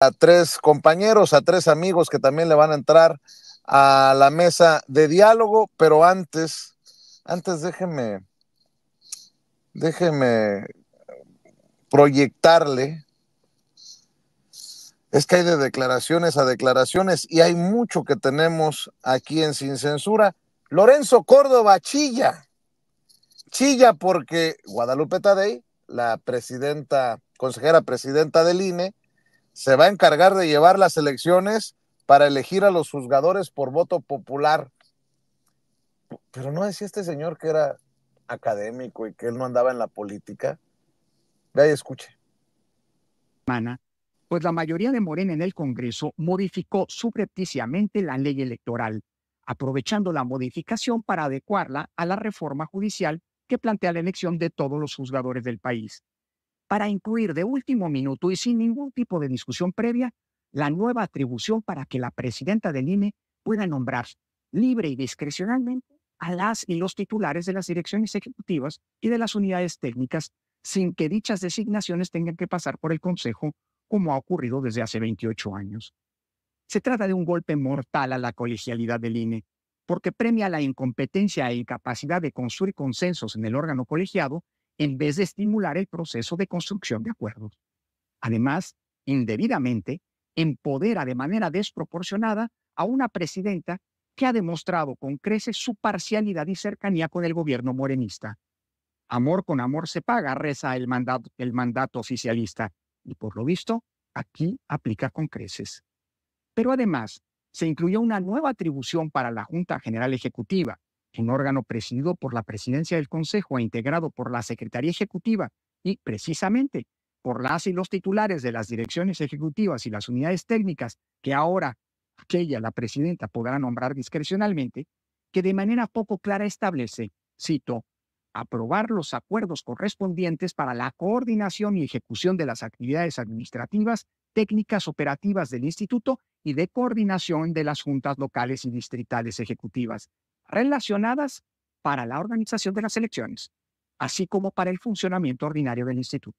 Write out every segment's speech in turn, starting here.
a tres compañeros, a tres amigos que también le van a entrar a la mesa de diálogo, pero antes, antes déjeme, déjeme proyectarle. Es que hay de declaraciones a declaraciones y hay mucho que tenemos aquí en Sin Censura. Lorenzo Córdoba chilla, chilla porque Guadalupe Tadei, la presidenta, consejera presidenta del INE, se va a encargar de llevar las elecciones para elegir a los juzgadores por voto popular. Pero no decía este señor que era académico y que él no andaba en la política. Vea y escuche. pues la mayoría de Morena en el Congreso modificó subrepticiamente la ley electoral, aprovechando la modificación para adecuarla a la reforma judicial que plantea la elección de todos los juzgadores del país para incluir de último minuto y sin ningún tipo de discusión previa la nueva atribución para que la presidenta del INE pueda nombrar libre y discrecionalmente a las y los titulares de las direcciones ejecutivas y de las unidades técnicas sin que dichas designaciones tengan que pasar por el Consejo como ha ocurrido desde hace 28 años. Se trata de un golpe mortal a la colegialidad del INE, porque premia la incompetencia e incapacidad de construir consensos en el órgano colegiado en vez de estimular el proceso de construcción de acuerdos. Además, indebidamente, empodera de manera desproporcionada a una presidenta que ha demostrado con creces su parcialidad y cercanía con el gobierno morenista. Amor con amor se paga, reza el mandato, oficialista, y por lo visto, aquí aplica con creces. Pero además, se incluyó una nueva atribución para la Junta General Ejecutiva, un órgano presidido por la presidencia del Consejo e integrado por la Secretaría Ejecutiva y precisamente por las y los titulares de las direcciones ejecutivas y las unidades técnicas que ahora aquella, la presidenta, podrá nombrar discrecionalmente, que de manera poco clara establece, cito, aprobar los acuerdos correspondientes para la coordinación y ejecución de las actividades administrativas, técnicas operativas del instituto y de coordinación de las juntas locales y distritales ejecutivas relacionadas para la organización de las elecciones, así como para el funcionamiento ordinario del instituto.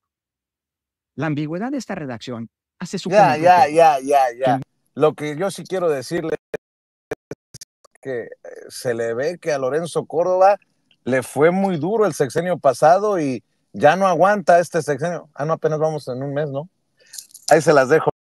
La ambigüedad de esta redacción hace su... Ya, ya, ya, ya, ya. Lo que yo sí quiero decirle es que eh, se le ve que a Lorenzo Córdoba le fue muy duro el sexenio pasado y ya no aguanta este sexenio. Ah, no, apenas vamos en un mes, ¿no? Ahí se las dejo.